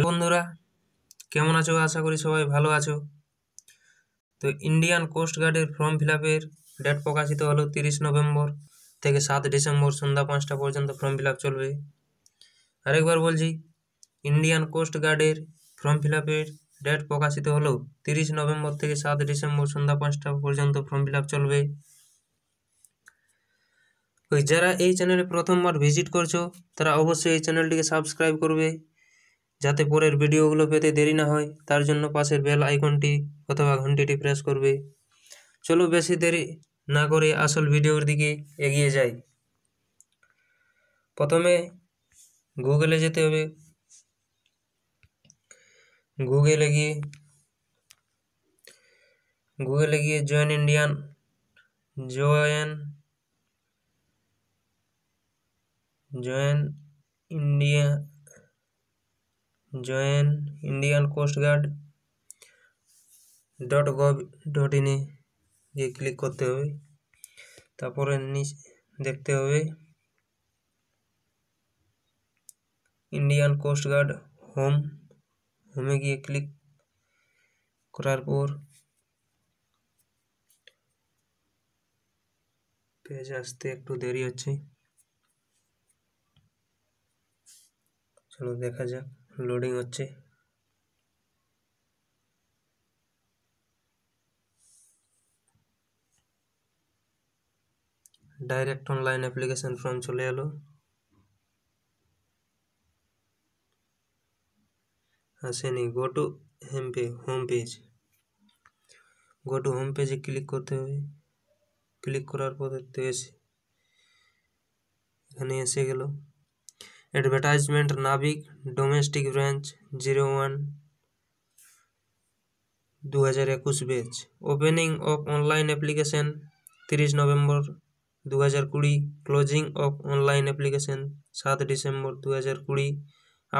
Hello বন্ধুরা কেমন আছো আশা করি সবাই ভালো আছো তো ইন্ডিয়ান কোস্ট গার্ডের ফর্ম ফিল আপের ডেট প্রকাশিত হলো তিরিশ নভেম্বর থেকে সাত ডিসেম্বর সন্ধ্যা পাঁচটা পর্যন্ত ফর্ম ফিল আপ চলবে আরেকবার বলছি ইন্ডিয়ান কোস্ট গার্ডের ফর্ম ফিল আপের ডেট প্রকাশিত হলো তিরিশ নভেম্বর থেকে সাত ডিসেম্বর সন্ধ্যা পাঁচটা পর্যন্ত ফর্ম ফিল আপ চলবে ওই যারা এই চ্যানেলে প্রথমবার ভিজিট করছো তারা অবশ্যই এই চ্যানেলটিকে সাবস্ক্রাইব করবে যাতে পরের ভিডিওগুলো পেতে দেরি না হয় তার জন্য পাশের বেল আইকনটি অথবা ঘন্টিটি প্রেস করবে চলো বেশি দেরি না করে আসল ভিডিওর দিকে এগিয়ে যাই প্রথমে গুগলে যেতে হবে গুগলে গিয়ে গুগলে গিয়ে join Indian join join India join Indian coast guard dot gov dot in ये क्लिक करते हुए তারপরে নিচে দেখতে হবে ইন্ডিয়ান কোস্ট গার্ড হোম হোমে গিয়ে ক্লিক করার পর পেজ আসতে একটু দেরি হচ্ছে চলো দেখা যাক লোডিং হচ্ছে ডাইরেক্ট অনলাইন অ্যাপ্লিকেশন ফর্ম চলে এলো আসেনি go to home page home page go to home পেজে ক্লিক করতে হবে ক্লিক করার পর দেখতে এসে এখানে এসে গেল অ্যাডভার্টাইজমেন্ট নাবিক ডোমেস্টিক ব্রাঞ্চ জিরো ওয়ান দু হাজার একুশ batch opening of online application তিরিশ নভেম্বর দু হাজার কুড়ি ক্লোজিং অফ অনলাইন অ্যাপ্লিকেশন সাত ডিসেম্বর দু হাজার কুড়ি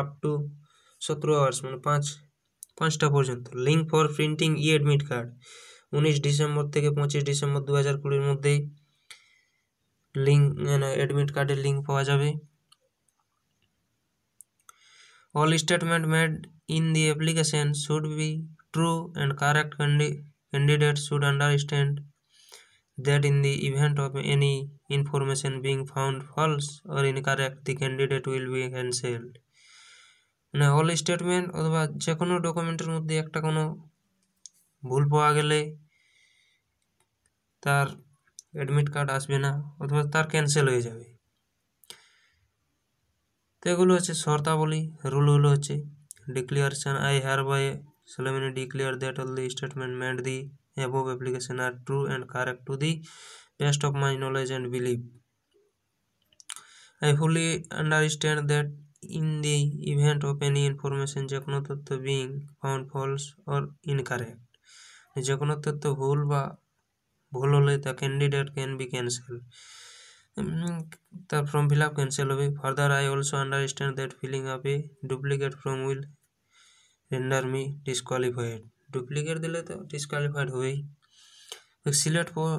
আপ টু সতেরো আওয়ার্স মানে পাঁচ পাঁচটা পর্যন্ত link for printing e admit card উনিশ ডিসেম্বর থেকে পঁচিশ ডিসেম্বর দু হাজার কুড়ির মধ্যে লিঙ্ক মানে অ্যাডমিট কার্ডের লিঙ্ক পাওয়া যাবে All statements made in the application should be true and correct. Candidate should understand that in the event of any information being found false or incorrect, the candidate will be cancelled. মানে all statement অথবা যে কোনো ডকুমেন্টের মধ্যে একটা কোনো ভুল পাওয়া গেলে তার অ্যাডমিট কার্ড আসবে না অথবা তার ক্যান্সেল হয়ে যাবে তো এগুলো হচ্ছে শর্তাবলী রুলগুলো হচ্ছে declaration I hereby solemnly declare that all the statement মেন্ট the above application are true and correct to the best of my knowledge and belief I fully understand that in the event of any information যে কোনো তথ্য being found false or incorrect যে কোনো তথ্য ভুল বা ভুল হলে তা ক্যান্ডিডেট ক্যান বি ক্যান্সেল तर फ्रॉम फिलअप कैंसिल होगी further I also understand that filling of a duplicate from will render me disqualified duplicate दिले तो हो हुई select for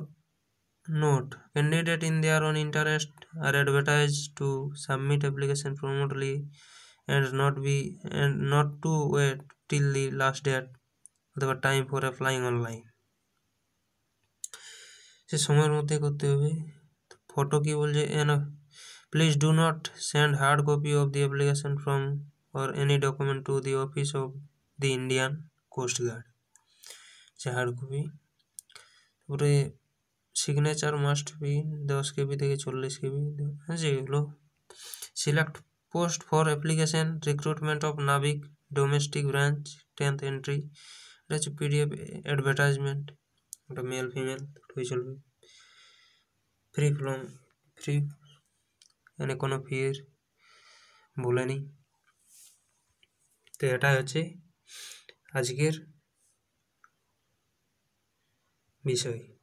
note candidate in their own interest are advertise to submit application promptly and not be and not to wait till the last date अथवा time for applying online से समय मध्य करते हुए फोटो की बोल please do not send hard copy of the application from और any document to the office of the Indian coast guard चाहे हार्ड कॉपी पूरे सिग्नेचर मस्ट भी दस के बी देखिए चल्लिस के बी हाँ जी लो select post for application recruitment of Navik domestic branch tenth entry P D F advertisement male female चल चलो ফ্রি ফ্রম ফ্রি মানে কোনো ফির বলেনি তো এটাই হচ্ছে আজকের বিষয়